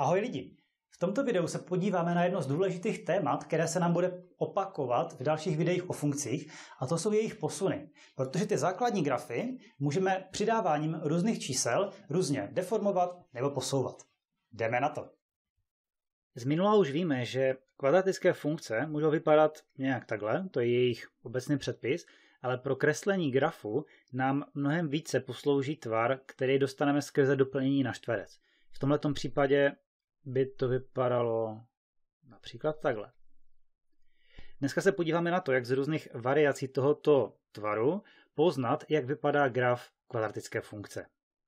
Ahoj lidi! V tomto videu se podíváme na jedno z důležitých témat, které se nám bude opakovat v dalších videích o funkcích, a to jsou jejich posuny. Protože ty základní grafy můžeme přidáváním různých čísel různě deformovat nebo posouvat. Jdeme na to! Z minula už víme, že kvadratické funkce můžou vypadat nějak takhle, to je jejich obecný předpis, ale pro kreslení grafu nám mnohem více poslouží tvar, který dostaneme skrze doplnění na čtverec. V tomto případě by to vypadalo například takhle. Dneska se podíváme na to, jak z různých variací tohoto tvaru poznat, jak vypadá graf kvadratické funkce.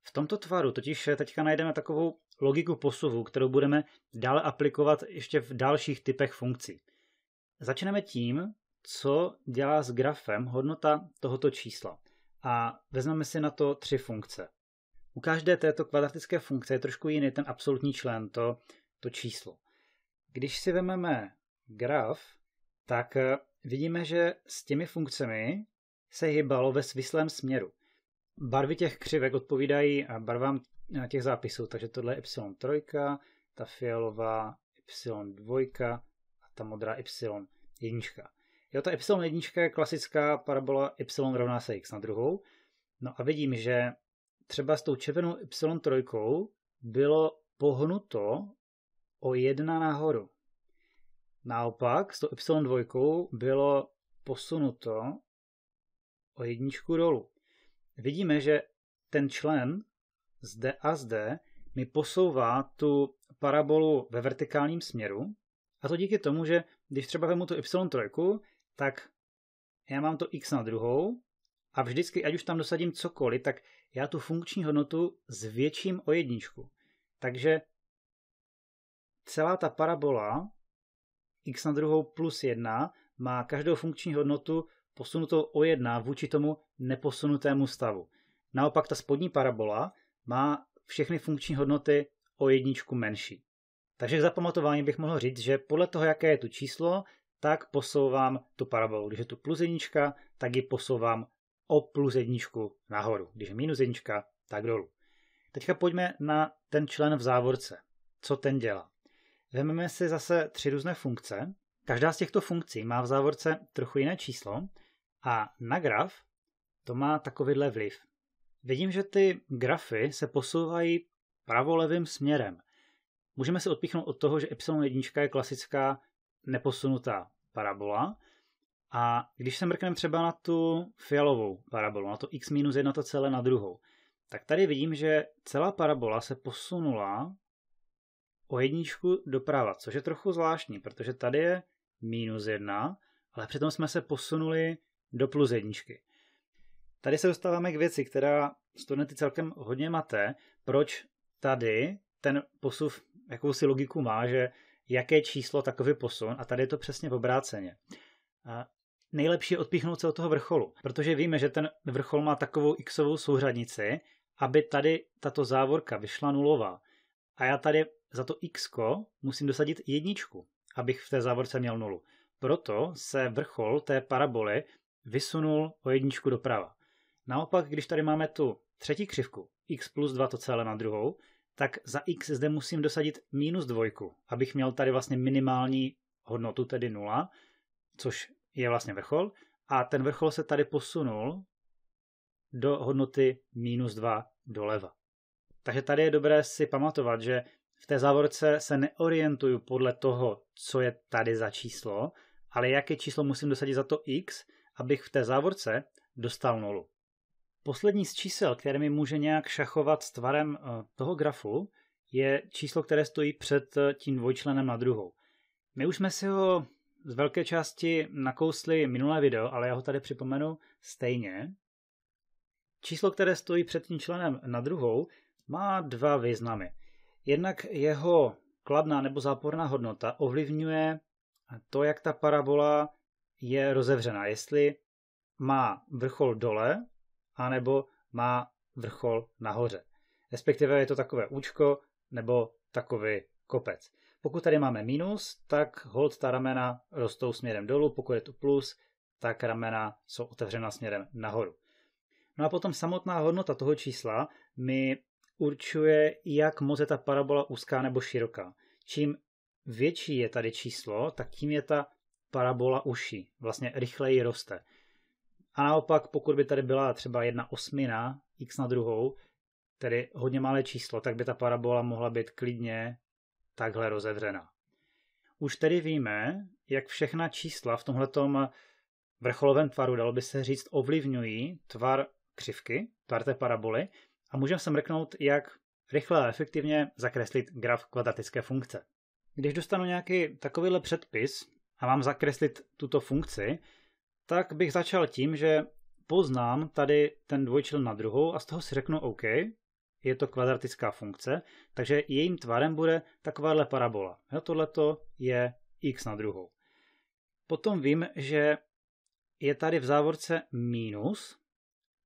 V tomto tvaru totiž teďka najdeme takovou logiku posuvu, kterou budeme dále aplikovat ještě v dalších typech funkcí. Začneme tím, co dělá s grafem hodnota tohoto čísla. A vezmeme si na to tři funkce. U každé této kvadratické funkce je trošku jiný ten absolutní člen, to, to číslo. Když si vezmeme graf, tak eh, vidíme, že s těmi funkcemi se hýbalo ve svislém směru. Barvy těch křivek odpovídají barvám těch zápisů, takže tohle je y3, ta fialová y2 a ta modrá y1. Jo, ta y1 je klasická parabola y rovná se x na druhou. No a vidím, že třeba s tou červenou Y3 bylo pohnuto o jedna nahoru. Naopak s tou Y2 bylo posunuto o jedničku dolů. Vidíme, že ten člen zde a zde mi posouvá tu parabolu ve vertikálním směru. A to díky tomu, že když třeba vemu tu y3, tak já mám to x na druhou a vždycky, ať už tam dosadím cokoliv, tak já tu funkční hodnotu zvětším o jedničku. Takže celá ta parabola x na druhou plus 1 má každou funkční hodnotu posunutou o 1 vůči tomu neposunutému stavu. Naopak ta spodní parabola má všechny funkční hodnoty o jedničku menší. Takže k zapamatování bych mohl říct, že podle toho, jaké je tu číslo, tak posouvám tu parabolu. Když je tu plus jednička, tak ji posouvám o plus jedničku nahoru. Když je minus jednička, tak dolů. Teďka pojďme na ten člen v závorce. Co ten dělá? Vezmeme si zase tři různé funkce. Každá z těchto funkcí má v závorce trochu jiné číslo a na graf to má takovýhle vliv. Vidím, že ty grafy se posouvají pravolevým směrem. Můžeme se odpíchnout od toho, že y1 je klasická neposunutá parabola, a když se mrkneme třeba na tu fialovou parabolu, na to x minus 1 to celé na druhou, tak tady vidím, že celá parabola se posunula o jedničku doprava, což je trochu zvláštní, protože tady je minus 1, ale přitom jsme se posunuli do plus jedničky. Tady se dostáváme k věci, která studenty celkem hodně mate, proč tady ten posuv jakousi logiku má, že jaké číslo takový posun a tady je to přesně v obráceně. A nejlepší odpíchnout se od toho vrcholu, protože víme, že ten vrchol má takovou xovou souřadnici, aby tady tato závorka vyšla nulová. A já tady za to x musím dosadit jedničku, abych v té závorce měl nulu. Proto se vrchol té paraboly vysunul o jedničku doprava. Naopak, když tady máme tu třetí křivku, x plus 2 to celé na druhou, tak za x zde musím dosadit minus dvojku, abych měl tady vlastně minimální hodnotu, tedy 0, což je vlastně vrchol a ten vrchol se tady posunul do hodnoty minus 2 doleva. Takže tady je dobré si pamatovat, že v té závorce se neorientuju podle toho, co je tady za číslo, ale jaké číslo musím dosadit za to x, abych v té závorce dostal nulu. Poslední z čísel, které mi může nějak šachovat s tvarem eh, toho grafu, je číslo, které stojí před eh, tím dvojčlenem na druhou. My už jsme si ho z velké části nakousli minulé video, ale já ho tady připomenu stejně. Číslo, které stojí před tím členem na druhou, má dva významy. Jednak jeho kladná nebo záporná hodnota ovlivňuje to, jak ta parabola je rozevřená. Jestli má vrchol dole, anebo má vrchol nahoře. Respektive je to takové účko nebo takový kopec. Pokud tady máme minus, tak hold ta ramena rostou směrem dolů, pokud je tu plus, tak ramena jsou otevřena směrem nahoru. No a potom samotná hodnota toho čísla mi určuje, jak moc je ta parabola úzká nebo široká. Čím větší je tady číslo, tak tím je ta parabola uší, vlastně rychleji roste. A naopak, pokud by tady byla třeba jedna osmina x na druhou, tedy hodně malé číslo, tak by ta parabola mohla být klidně takhle rozevřena. Už tedy víme, jak všechna čísla v tomhletom vrcholovém tvaru, dalo by se říct, ovlivňují tvar křivky, tvar té paraboly a můžeme se mrknout, jak rychle a efektivně zakreslit graf kvadratické funkce. Když dostanu nějaký takovýhle předpis a mám zakreslit tuto funkci, tak bych začal tím, že poznám tady ten dvojčlen na druhou a z toho si řeknu OK, je to kvadratická funkce, takže jejím tvarem bude takováhle parabola. Jo, tohleto je x na druhou. Potom vím, že je tady v závorce minus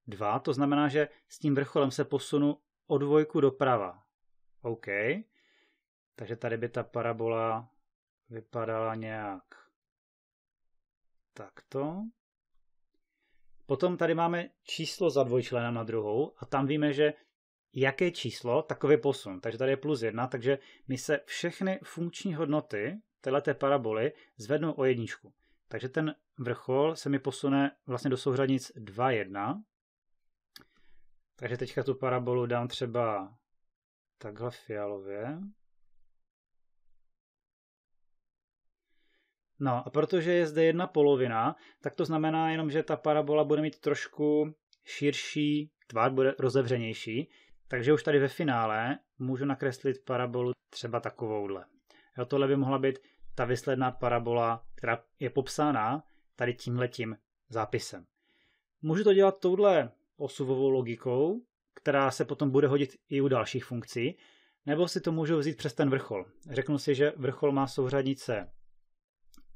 2, to znamená, že s tím vrcholem se posunu o dvojku doprava. OK, takže tady by ta parabola vypadala nějak takto. Potom tady máme číslo za dvojčlena na druhou a tam víme, že jaké číslo, takový posun. Takže tady je plus jedna, takže mi se všechny funkční hodnoty této paraboly zvednou o jedničku. Takže ten vrchol se mi posune vlastně do souřadnic 2, 1. Takže teďka tu parabolu dám třeba takhle fialově. No a protože je zde jedna polovina, tak to znamená jenom, že ta parabola bude mít trošku širší tvar, bude rozevřenější, takže už tady ve finále můžu nakreslit parabolu třeba takovouhle. Jo, tohle by mohla být ta výsledná parabola, která je popsána tady tímhletím zápisem. Můžu to dělat touhle osuvovou logikou, která se potom bude hodit i u dalších funkcí, nebo si to můžu vzít přes ten vrchol. Řeknu si, že vrchol má souřadnice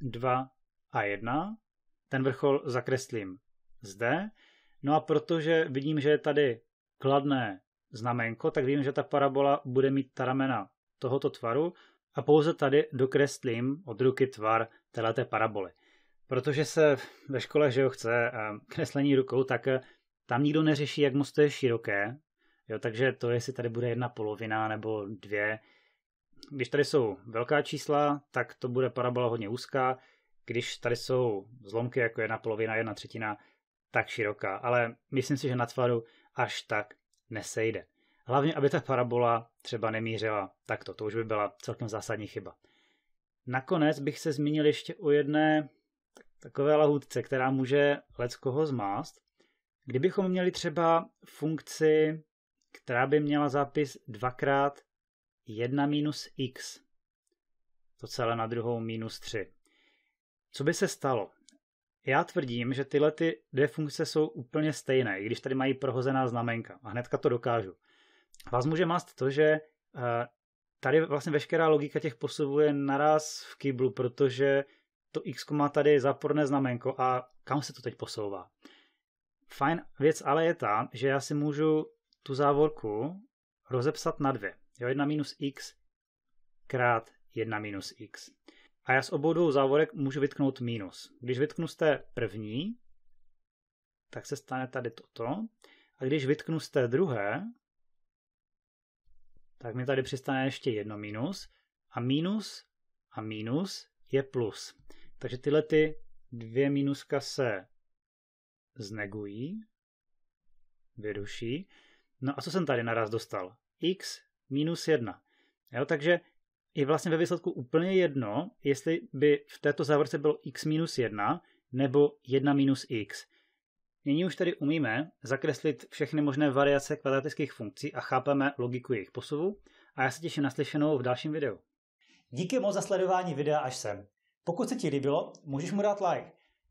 2 a 1, ten vrchol zakreslím zde, no a protože vidím, že je tady kladné znamenko, tak vím, že ta parabola bude mít ta ramena tohoto tvaru a pouze tady dokreslím od ruky tvar této paraboly. Protože se ve škole, že jo, chce eh, kreslení rukou, tak eh, tam nikdo neřeší, jak moc to je široké, jo, takže to, jestli tady bude jedna polovina nebo dvě. Když tady jsou velká čísla, tak to bude parabola hodně úzká, když tady jsou zlomky jako jedna polovina, jedna třetina, tak široká, ale myslím si, že na tvaru až tak nesejde. Hlavně, aby ta parabola třeba nemířila takto, to už by byla celkem zásadní chyba. Nakonec bych se zmínil ještě o jedné takové lahůdce, která může leckoho zmást. Kdybychom měli třeba funkci, která by měla zápis dvakrát 1 minus x, to celé na druhou minus 3. Co by se stalo? Já tvrdím, že tyhle ty dvě funkce jsou úplně stejné, i když tady mají prohozená znamenka. A hnedka to dokážu. Vás může mást to, že eh, tady vlastně veškerá logika těch posuvů je naraz v kyblu, protože to x má tady záporné znamenko a kam se to teď posouvá. Fajn věc ale je ta, že já si můžu tu závorku rozepsat na dvě. Jo, 1 minus x krát 1 minus x a já z obou dvou závorek můžu vytknout mínus. Když vytknu z té první, tak se stane tady toto. A když vytknu z té druhé, tak mi tady přistane ještě jedno mínus. A mínus a mínus je plus. Takže tyhle ty dvě mínuska se znegují, vyruší. No a co jsem tady naraz dostal? x minus 1. Jo, takže je vlastně ve výsledku úplně jedno, jestli by v této závorce bylo x minus 1 nebo 1 minus x. Nyní už tedy umíme zakreslit všechny možné variace kvadratických funkcí a chápeme logiku jejich posuvu a já se těším naslyšenou v dalším videu. Díky moc za sledování videa až sem. Pokud se ti líbilo, můžeš mu dát like